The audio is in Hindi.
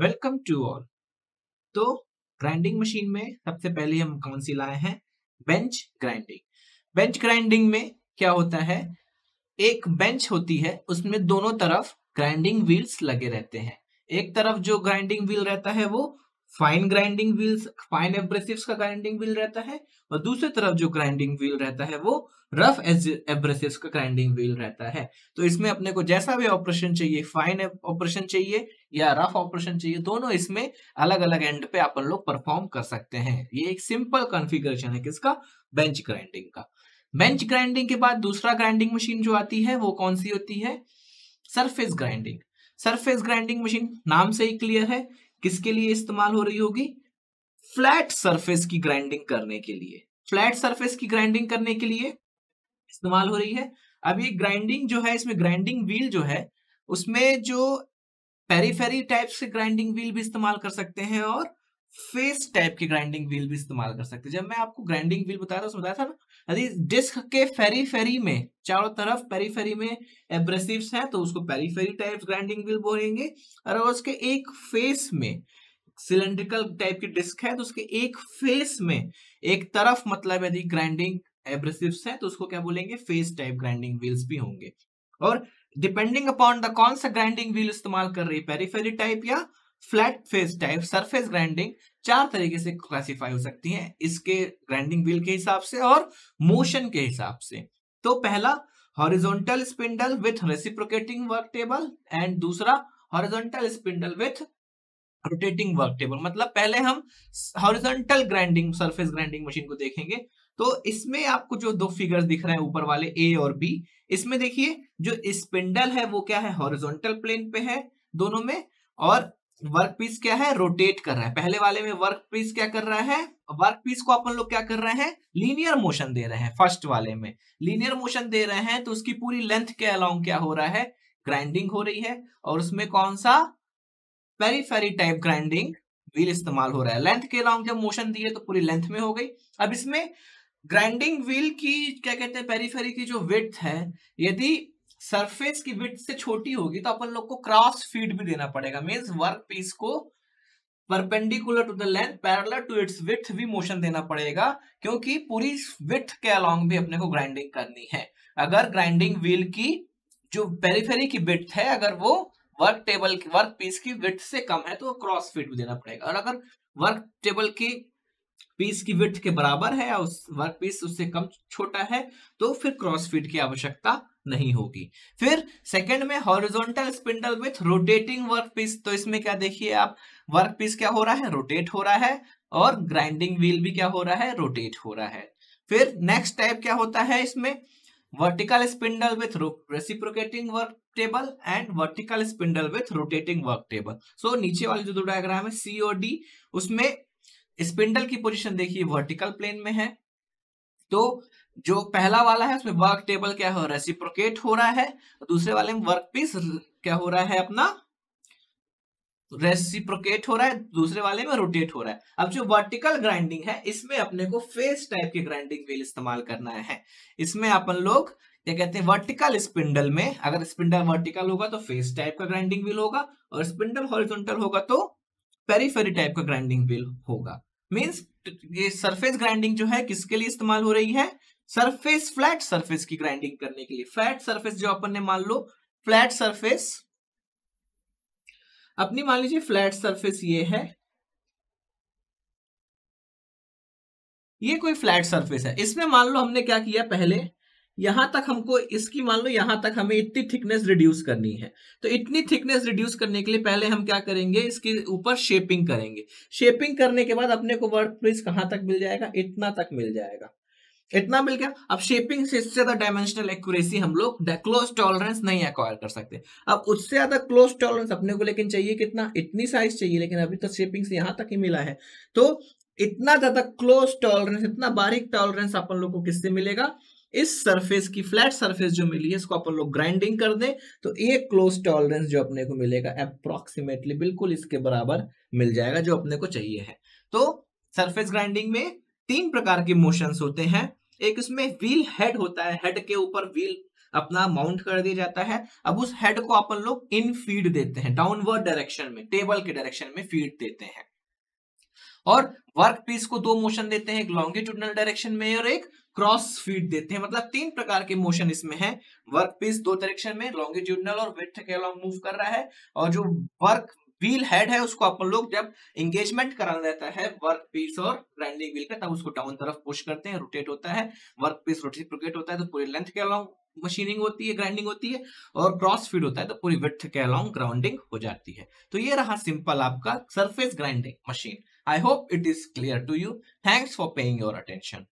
वेलकम टू ऑल तो ग्राइंडिंग मशीन में सबसे पहले हम कौन सी लाए हैं बेंच ग्राइंडिंग बेंच ग्राइंडिंग में क्या होता है एक बेंच होती है उसमें दोनों तरफ ग्राइंडिंग व्हील्स लगे रहते हैं एक तरफ जो ग्राइंडिंग व्हील रहता है वो fine grinding wheels fine abrasives का ग्राइंडिंग व्हील रहता है और दूसरी तरफ जो ग्राइंडिंग व्हील रहता है वो रफ एब्रेसिव्स का ग्राइंडिंग व्हील रहता है तो इसमें अपने को जैसा भी ऑपरेशन चाहिए फाइन ऑपरेशन चाहिए या रफ ऑपरेशन चाहिए दोनों इसमें अलग अलग एंड पे अपन लोग परफॉर्म कर सकते हैं ये एक सिंपल कॉन्फ़िगरेशन है किसका बेंच ग्राइंडिंग का बेंच ग्राइंडिंग के बाद दूसरा ग्राइंडिंग मशीन जो आती है वो कौन सी होती है surface grinding surface grinding machine नाम से ही क्लियर है किसके लिए इस्तेमाल हो रही होगी फ्लैट सरफेस की ग्राइंडिंग करने के लिए फ्लैट सरफेस की ग्राइंडिंग करने के लिए इस्तेमाल हो रही है अब ये ग्राइंडिंग जो है इसमें ग्राइंडिंग व्हील जो है उसमें जो पेरीफेरी टाइप से ग्राइंडिंग व्हील भी इस्तेमाल कर सकते हैं और फेस टाइप के ग्राइंडिंग व्हील भी इस्तेमाल कर सकते हैं जब मैं आपको ग्राइंडिंग व्हील बताया था उसमें बताया था ना यदि डिस्क के फेरी फेरी में चारों तरफ पेरी फेरी में एब्रेसिव्स हैं तो उसको periphery type grinding wheel बोलेंगे और उसके एक फेस में सिलेंड्रिकल टाइप की डिस्क है तो उसके एक फेस में एक तरफ मतलब यदि ग्राइंडिंग एब्रेसिव्स है तो उसको क्या बोलेंगे फेस टाइप ग्राइंडिंग व्हील्स भी होंगे और डिपेंडिंग अपॉन द कौन सा ग्राइंडिंग व्हील इस्तेमाल कर रही है पेरीफेरी टाइप या flat face type surface grinding चार तरीके से क्लासिफाई हो सकती है इसके ग्राइंडिंग व्हील के हिसाब से और मोशन के हिसाब से तो पहला horizontal spindle with reciprocating work table and दूसरा horizontal spindle with rotating work table मतलब पहले हम horizontal grinding surface grinding machine को देखेंगे तो इसमें आपको जो दो फिगर्स दिख रहे हैं ऊपर वाले ए और बी इसमें देखिए जो स्पिंडल है वो क्या है हॉरिजोंटल प्लेन पे है दोनों में और वर्क पीस क्या है रोटेट कर रहा है पहले वाले में वर्क पीस क्या कर रहा है वर्क पीस को अपन लोग क्या कर रहे हैं लीनियर मोशन दे रहे हैं फर्स्ट वाले में लीनियर मोशन दे रहे हैं तो उसकी पूरी लेंथ के अलाउंग क्या हो रहा है ग्राइंडिंग हो रही है और उसमें कौन सा पेरीफेरी टाइप ग्राइंडिंग व्हील इस्तेमाल हो रहा है लेंथ के अलाउंग जब मोशन दिए तो पूरी लेंथ में हो गई अब इसमें ग्राइंडिंग व्हील की क्या कहते हैं पेरीफेरी की जो विथ है यदि सरफेस की विथ से छोटी होगी तो अपन लोग को क्रॉस फीड भी देना पड़ेगा मीन्स वर्क पीस को perpendicular to the length parallel to its width भी मोशन देना पड़ेगा क्योंकि पूरी विथ के अलॉन्ग भी अपने को ग्राइंडिंग करनी है अगर ग्राइंडिंग व्हील की जो पेरीफेरी की विथ है अगर वो वर्क टेबल वर्क पीस की विथ से कम है तो क्रॉस फीड भी देना पड़ेगा और अगर वर्क टेबल की पीस की विथ के बराबर है या उस वर्क पीस उससे कम छोटा है तो फिर क्रॉस फिट की आवश्यकता नहीं होगी फिर सेकंड में horizontal spindle with rotating work piece तो इसमें क्या देखिए आप वर्क पीस क्या हो रहा है रोटेट हो रहा है और ग्राइंडिंग व्हील भी क्या हो रहा है रोटेट हो रहा है फिर नेक्स्ट टाइप क्या होता है इसमें vertical spindle with reciprocating work table and vertical spindle with rotating work table so नीचे वाले जो दो डायग्राम है सी और डी उसमें स्पिंडल की पोजीशन देखिए वर्टिकल प्लेन में है तो जो पहला वाला है उसमें वर्क टेबल क्या हो रहा है रेसिप्रोकेट हो रहा है दूसरे वाले में वर्क पीस क्या हो रहा है अपना रेसिप्रोकेट हो रहा है दूसरे वाले में रोटेट हो रहा है अब जो वर्टिकल ग्राइंडिंग है इसमें अपने को फेस टाइप के ग्राइंडिंग व्हील इस्तेमाल करना है इसमें अपन लोग क्या कहते हैं वर्टिकल स्पिंडल में अगर स्पिंडल वर्टिकल होगा तो फेस टाइप का ग्राइंडिंग व्हील होगा और स्पिंडल हॉरिजॉन्टल होगा तो पेरीफेरी टाइप का ग्राइंडिंग व्हील होगा मीन्स ये सरफेस ग्राइंडिंग जो है किसके लिए इस्तेमाल हो रही है सरफेस फ्लैट सरफेस की ग्राइंडिंग करने के लिए फ्लैट सरफेस जो अपन ने मान लो फ्लैट सरफेस अपनी मान लीजिए फ्लैट सरफेस ये है ये कोई फ्लैट सरफेस है इसमें मान लो हमने क्या किया पहले यहां तक हमको इसकी मान लो यहां तक हमें इतनी थिकनेस रिड्यूस करनी है तो इतनी थिकनेस रिड्यूस करने के लिए पहले हम क्या करेंगे इसके ऊपर शेपिंग करेंगे शेपिंग करने के बाद अपने को वर्क प्लेस कहां तक मिल जाएगा इतना तक मिल जाएगा इतना मिल गया अब शेपिंग से इससे ज्यादा डायमेंशनल एक्यूरेसी हम लोग क्लोज टॉलरेंस नहीं एक्वायर कर सकते अब उससे ज्यादा क्लोज टॉलरेंस अपने को लेकिन चाहिए कितना इतनी साइज चाहिए लेकिन अभी तो शेपिंग से यहां तक ही मिला है तो इतना ज्यादा क्लोज टॉलरेंस इतना बारीक टॉलरेंस अपन लोग को किससे मिलेगा इस सरफेस की फ्लैट सरफेस जो मिली है इसको अपन लोग ग्राइंडिंग कर दें तो एक क्लोज टॉलरेंस जो अपने को मिलेगा अप्रोक्सीमेटली बिल्कुल इसके बराबर मिल जाएगा जो अपने को चाहिए है तो सरफेस ग्राइंडिंग में तीन प्रकार के मोशंस होते हैं एक इसमें व्हील हेड होता है हेड के ऊपर व्हील अपना माउंट कर दिया जाता है अब उस हेड को अपन लोग इन फीड देते हैं डाउनवर्ड डायरेक्शन में टेबल के डायरेक्शन में फीड देते हैं और वर्क पीस को दो मोशन देते हैं एक लॉन्गिट्यूडनल डायरेक्शन में और एक क्रॉस फीड देते हैं मतलब तीन प्रकार के मोशन इसमें है वर्क पीस दो डायरेक्शन में लॉन्गिट्यूडनल और विथ के अलॉन्ग मूव कर रहा है और जो वर्क व्हील हेड है उसको अपन लोग जब एंगेजमेंट कराना रहता है वर्क पीस और ग्राइंडिंग व्हील का तब उसको डाउन तरफ पुश करते हैं रोटेट होता है वर्क पीस रोटेट होता है तो पूरी लेंथ के अलॉन्ग मशीनिंग होती है ग्राइंडिंग होती है और क्रॉस फीड होता है तो पूरी विथ के अलॉन्ग ग्राउंडिंग हो जाती है तो ये रहा सिंपल आपका surface grinding machine I hope it is clear to you thanks for paying your attention